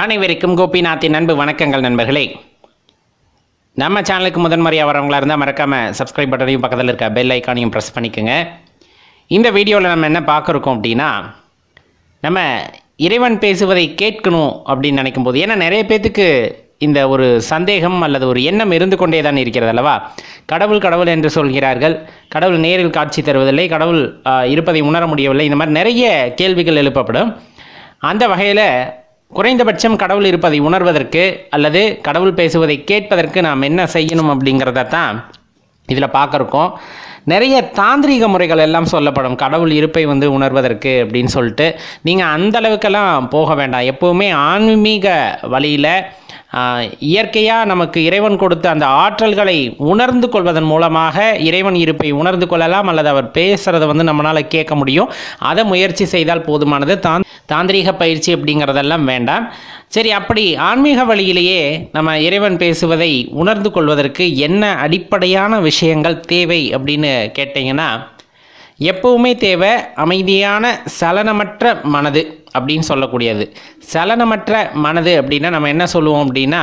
அனைவருக்கும் கோபிநாத்தின் அன்பு வணக்கங்கள் நண்பர்களே நம்ம சேனலுக்கு முதன்முறையாக வரவங்களாக இருந்தால் மறக்காமல் சப்ஸ்கிரைப் பட்டனையும் பக்கத்தில் இருக்க பெல் ஐக்கானையும் ப்ரெஸ் பண்ணிக்கோங்க இந்த வீடியோவில் நம்ம என்ன பார்க்குறோம் அப்படின்னா நம்ம இறைவன் பேசுவதை கேட்கணும் அப்படின்னு நினைக்கும் போது ஏன்னா நிறைய பேர்த்துக்கு இந்த ஒரு சந்தேகம் அல்லது ஒரு எண்ணம் இருந்து கொண்டே தான் இருக்கிறது அல்லவா கடவுள் கடவுள் என்று சொல்கிறார்கள் கடவுள் நேரில் காட்சி தருவதில்லை கடவுள் இருப்பதை உணர முடியவில்லை இந்த மாதிரி நிறைய கேள்விகள் எழுப்பப்படும் அந்த வகையில் குறைந்தபட்சம் கடவுள் இருப்பதை உணர்வதற்கு அல்லது கடவுள் பேசுவதை கேட்பதற்கு நாம் என்ன செய்யணும் அப்படிங்கிறத தான் இதில் பார்க்குறோம் நிறைய தாந்திரிக முறைகள் எல்லாம் சொல்லப்படும் கடவுள் இருப்பை வந்து உணர்வதற்கு அப்படின்னு சொல்லிட்டு நீங்கள் அந்த அளவுக்கெல்லாம் போக வேண்டாம் எப்போவுமே ஆன்மீக வழியில் இயற்கையாக நமக்கு இறைவன் கொடுத்த அந்த ஆற்றல்களை உணர்ந்து கொள்வதன் மூலமாக இறைவன் இருப்பை உணர்ந்து கொள்ளலாம் அல்லது அவர் பேசுகிறத வந்து நம்மளால் கேட்க முடியும் அதை முயற்சி செய்தால் போதுமானது தான் தாந்திரீக பயிற்சி அப்படிங்கிறதெல்லாம் வேண்டாம் சரி அப்படி ஆன்மீக வழியிலேயே நம்ம இறைவன் பேசுவதை உணர்ந்து கொள்வதற்கு என்ன அடிப்படையான விஷயங்கள் தேவை அப்படின்னு கேட்டிங்கன்னா எப்பவுமே தேவை அமைதியான சலனமற்ற மனது அப்படின்னு சொல்லக்கூடியது சலனமற்ற மனது அப்படின்னா நம்ம என்ன சொல்லுவோம் அப்படின்னா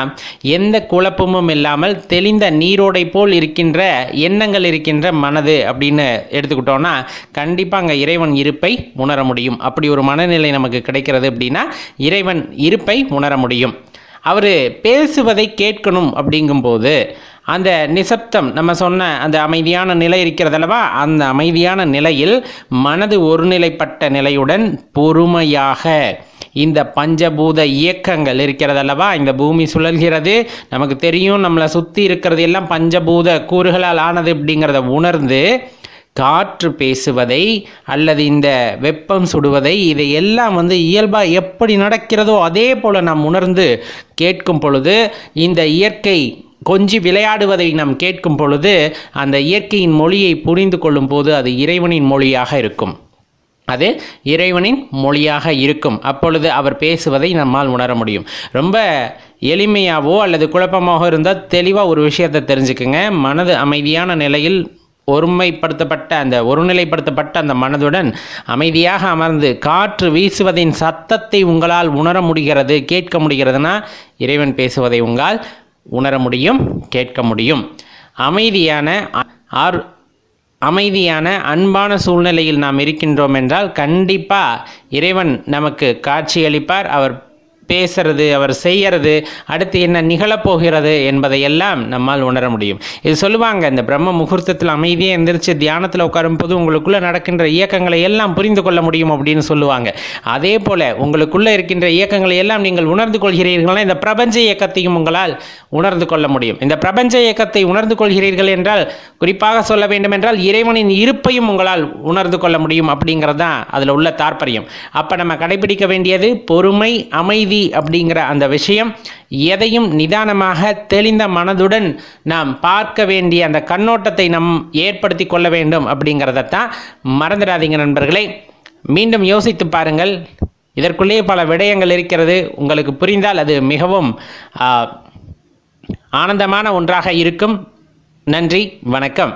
எந்த குழப்பமும் இல்லாமல் தெளிந்த நீரோடை போல் இருக்கின்ற எண்ணங்கள் இருக்கின்ற மனது அப்படின்னு எடுத்துக்கிட்டோன்னா கண்டிப்பாக அங்கே இறைவன் இருப்பை உணர முடியும் அப்படி ஒரு மனநிலை நமக்கு கிடைக்கிறது அப்படின்னா இறைவன் இருப்பை உணர முடியும் அவர் பேசுவதை கேட்கணும் அப்படிங்கும்போது அந்த நிசப்தம் நம்ம சொன்ன அந்த அமைதியான நிலை இருக்கிறதல்லவா அந்த அமைதியான நிலையில் மனது ஒருநிலைப்பட்ட நிலையுடன் பொறுமையாக இந்த பஞ்சபூத இயக்கங்கள் இருக்கிறது அல்லவா இந்த பூமி சுழல்கிறது நமக்கு தெரியும் நம்மளை சுற்றி இருக்கிறது எல்லாம் பஞ்சபூத கூறுகளால் ஆனது அப்படிங்கிறத உணர்ந்து காற்று பேசுவதை அல்லது இந்த வெப்பம் சுடுவதை இதை எல்லாம் வந்து இயல்பாக எப்படி நடக்கிறதோ அதே போல் நாம் உணர்ந்து கேட்கும் பொழுது இந்த இயற்கை கொஞ்சி விளையாடுவதை நாம் கேட்கும் பொழுது அந்த இயற்கையின் மொழியை புரிந்து கொள்ளும் போது அது இறைவனின் மொழியாக இருக்கும் அது இறைவனின் மொழியாக இருக்கும் அப்பொழுது அவர் பேசுவதை நம்மால் உணர முடியும் ரொம்ப எளிமையாகவோ அல்லது குழப்பமாக இருந்தால் தெளிவாக ஒரு விஷயத்தை தெரிஞ்சுக்குங்க மனது அமைதியான நிலையில் ஒருமைப்படுத்தப்பட்ட அந்த ஒருநிலைப்படுத்தப்பட்ட அந்த மனதுடன் அமைதியாக அமர்ந்து காற்று வீசுவதின் சத்தத்தை உங்களால் உணர முடிகிறது கேட்க முடிகிறதுனா இறைவன் பேசுவதை உங்களால் உணர முடியும் கேட்க முடியும் அமைதியான ஆர் அமைதியான அன்பான சூழ்நிலையில் நாம் இருக்கின்றோம் என்றால் கண்டிப்பாக இறைவன் நமக்கு காட்சியளிப்பார் அவர் பேசுறது அவர் செய்கிறது அடுத்து என்ன நிகழப்போகிறது என்பதையெல்லாம் நம்மால் உணர முடியும் இது சொல்லுவாங்க இந்த பிரம்ம முகூர்த்தத்தில் அமைதியாக எந்திரிச்சு தியானத்தில் உட்காரும் போது உங்களுக்குள்ளே நடக்கின்ற இயக்கங்களை எல்லாம் புரிந்து கொள்ள முடியும் அப்படின்னு சொல்லுவாங்க அதே போல் உங்களுக்குள்ளே இருக்கின்ற இயக்கங்களை எல்லாம் நீங்கள் உணர்ந்து கொள்கிறீர்கள் இந்த பிரபஞ்ச இயக்கத்தையும் உங்களால் உணர்ந்து கொள்ள முடியும் இந்த பிரபஞ்ச இயக்கத்தை உணர்ந்து கொள்கிறீர்கள் என்றால் குறிப்பாக சொல்ல வேண்டும் என்றால் இறைவனின் இருப்பையும் உங்களால் உணர்ந்து கொள்ள முடியும் அப்படிங்கிறது தான் அதில் உள்ள தாற்பயம் அப்போ நம்ம கடைபிடிக்க வேண்டியது பொறுமை அமைதி அப்படிங்கிற அந்த விஷயம் எதையும் நிதானமாக தெளிந்த மனதுடன் நாம் பார்க்க வேண்டிய அந்த கண்ணோட்டத்தை நம் ஏற்படுத்தி கொள்ள வேண்டும் அப்படிங்கிறதத்தான் மறந்துடாதீங்க நண்பர்களே மீண்டும் யோசித்து பாருங்கள் இதற்குள்ளேயே பல விடயங்கள் இருக்கிறது உங்களுக்கு புரிந்தால் அது மிகவும் ஆனந்தமான ஒன்றாக இருக்கும் நன்றி வணக்கம்